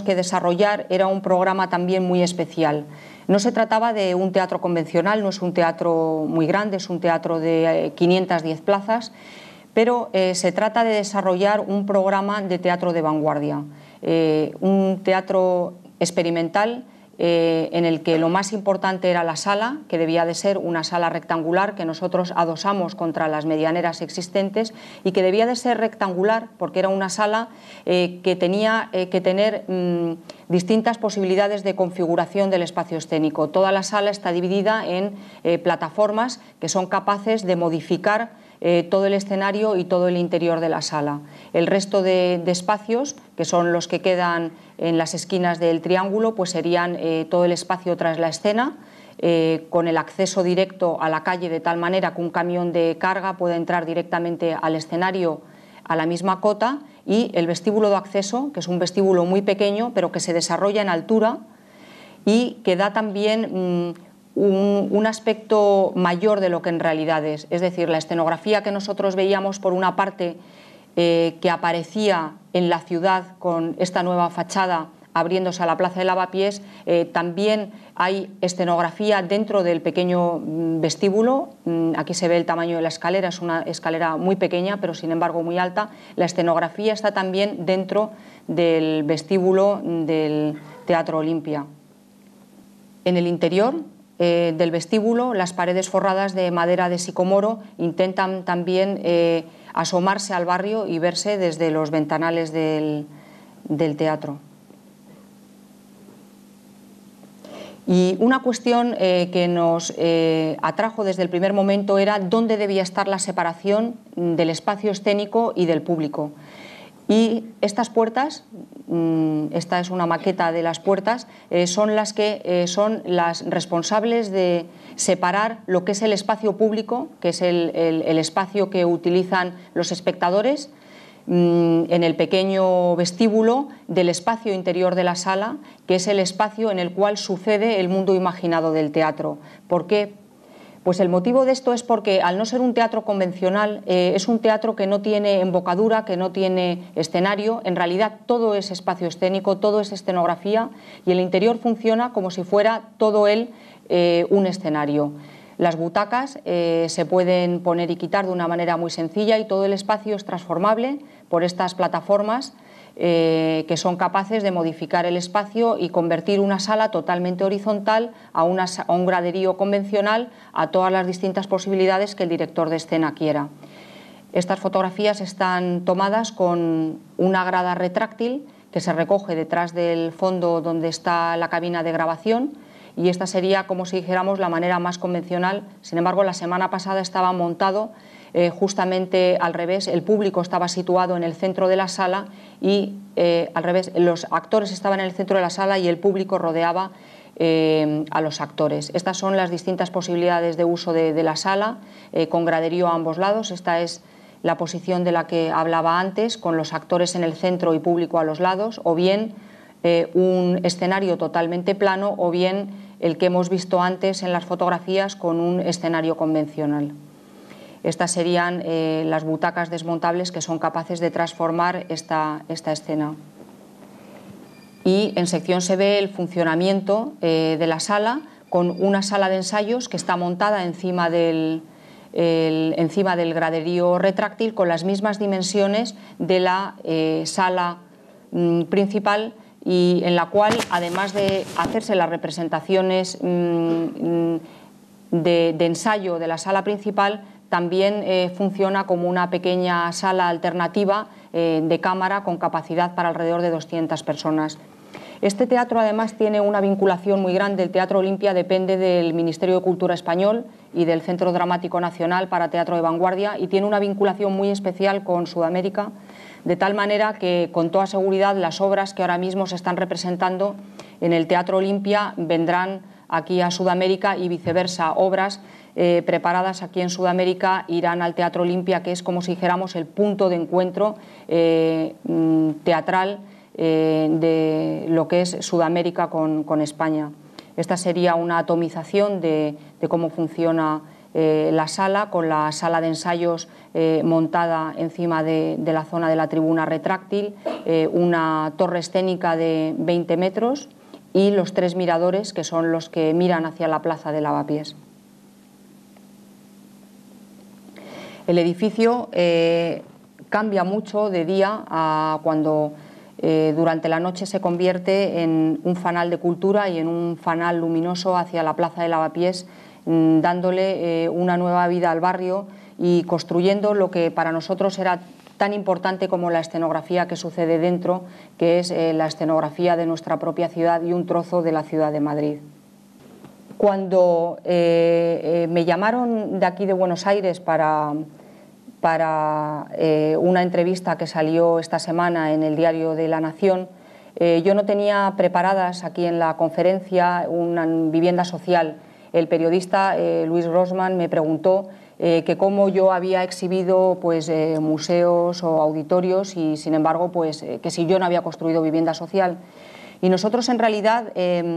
que desarrollar era un programa también muy especial. No se trataba de un teatro convencional, no es un teatro muy grande, es un teatro de 510 eh, plazas, pero eh, se trata de desarrollar un programa de teatro de vanguardia, eh, un teatro experimental eh, en el que lo más importante era la sala, que debía de ser una sala rectangular que nosotros adosamos contra las medianeras existentes y que debía de ser rectangular porque era una sala eh, que tenía eh, que tener mm, distintas posibilidades de configuración del espacio escénico. Toda la sala está dividida en plataformas que son capaces de modificar eh, todo el escenario y todo el interior de la sala. El resto de, espacios, que son los que quedan en las esquinas del triángulo, pues serían eh, todo el espacio tras la escena, eh, con el acceso directo a la calle de tal manera que un camión de carga pueda entrar directamente al escenario a la misma cota y el vestíbulo de acceso, que es un vestíbulo muy pequeño pero que se desarrolla en altura y que da también mm, un, aspecto mayor de lo que en realidad es. Es decir, la escenografía que nosotros veíamos por una parte eh, que aparecía en la ciudad con esta nueva fachada abriéndose a la Plaza de Lavapiés, eh, también hay escenografía dentro del pequeño mm, vestíbulo, mm, aquí se ve el tamaño de la escalera, es una escalera muy pequeña, pero sin embargo muy alta, la escenografía está también dentro del vestíbulo del Teatro Olimpia. En el interior eh, del vestíbulo, las paredes forradas de madera de sicomoro intentan también eh, asomarse al barrio y verse desde los ventanales del, teatro. Y una cuestión eh, que nos atrajo desde el primer momento era dónde debía estar la separación del espacio escénico y del público. Y estas puertas, mm, esta es una maqueta de las puertas, eh, son las que eh, son las responsables de separar lo que es el espacio público, que es el, espacio que utilizan los espectadores mm, en el pequeño vestíbulo del espacio interior de la sala, que es el espacio en el cual sucede el mundo imaginado del teatro. ¿Por qué? Pues el motivo de esto es porque al no ser un teatro convencional, eh, es un teatro que no tiene embocadura, que no tiene escenario, en realidad todo es espacio escénico, todo es escenografía y el interior funciona como si fuera todo él eh, un escenario. Las butacas eh, se pueden poner y quitar de una manera muy sencilla y todo el espacio es transformable por estas plataformas eh, que son capaces de modificar el espacio y convertir una sala totalmente horizontal a un graderío convencional a todas las distintas posibilidades que el director de escena quiera. Estas fotografías están tomadas con una grada retráctil que se recoge detrás del fondo donde está la cabina de grabación y esta sería, como si dijéramos, la manera más convencional. Sin embargo, la semana pasada estaba montado eh, justamente al revés, el público estaba situado en el centro de la sala y eh, al revés, los actores estaban en el centro de la sala y el público rodeaba eh, a los actores. Estas son las distintas posibilidades de uso de, de la sala, con graderío a ambos lados. Esta es la posición de la que hablaba antes, con los actores en el centro y público a los lados, o bien eh, un escenario totalmente plano o bien el que hemos visto antes en las fotografías con un escenario convencional. Estas serían eh, las butacas desmontables que son capaces de transformar esta, escena. Y en sección se ve el funcionamiento eh, de la sala con una sala de ensayos que está montada encima del, encima del graderío retráctil con las mismas dimensiones de la sala mm, principal y en la cual, además de hacerse las representaciones mm, mm, de, ensayo de la sala principal, también eh, funciona como una pequeña sala alternativa eh, de cámara con capacidad para alrededor de 200 personas. Este teatro además tiene una vinculación muy grande. El Teatro Olimpia depende del Ministerio de Cultura Español y del Centro Dramático Nacional para Teatro de Vanguardia y tiene una vinculación muy especial con Sudamérica de tal manera que con toda seguridad las obras que ahora mismo se están representando en el Teatro Olimpia vendrán aquí a Sudamérica y viceversa. Obras eh, preparadas aquí en Sudamérica irán al Teatro Olimpia, que es como si dijéramos el punto de encuentro eh, mm, teatral eh, de lo que es Sudamérica con, España. Esta sería una atomización de cómo funciona eh, la sala con la sala de ensayos eh, montada encima de, la zona de la tribuna retráctil, eh, una torre escénica de 20 metros y los tres miradores que son los que miran hacia la plaza de Lavapiés. El edificio cambia mucho de día a cuando durante la noche se convierte en un fanal de cultura y en un fanal luminoso hacia la Plaza de Lavapiés Mm, dándole eh, una nueva vida al barrio y construyendo lo que para nosotros era tan importante como la escenografía que sucede dentro, que es eh, la escenografía de nuestra propia ciudad y un trozo de la ciudad de Madrid. Cuando eh, me llamaron de aquí de Buenos Aires para, para una entrevista que salió esta semana en el diario de La Nación, yo no tenía preparadas aquí en la conferencia una vivienda social el periodista eh, Luis Grossman me preguntó eh, que cómo yo había exhibido pues, eh, museos o auditorios y, sin embargo, pues, que si yo no había construido vivienda social. Y nosotros, en realidad... Em,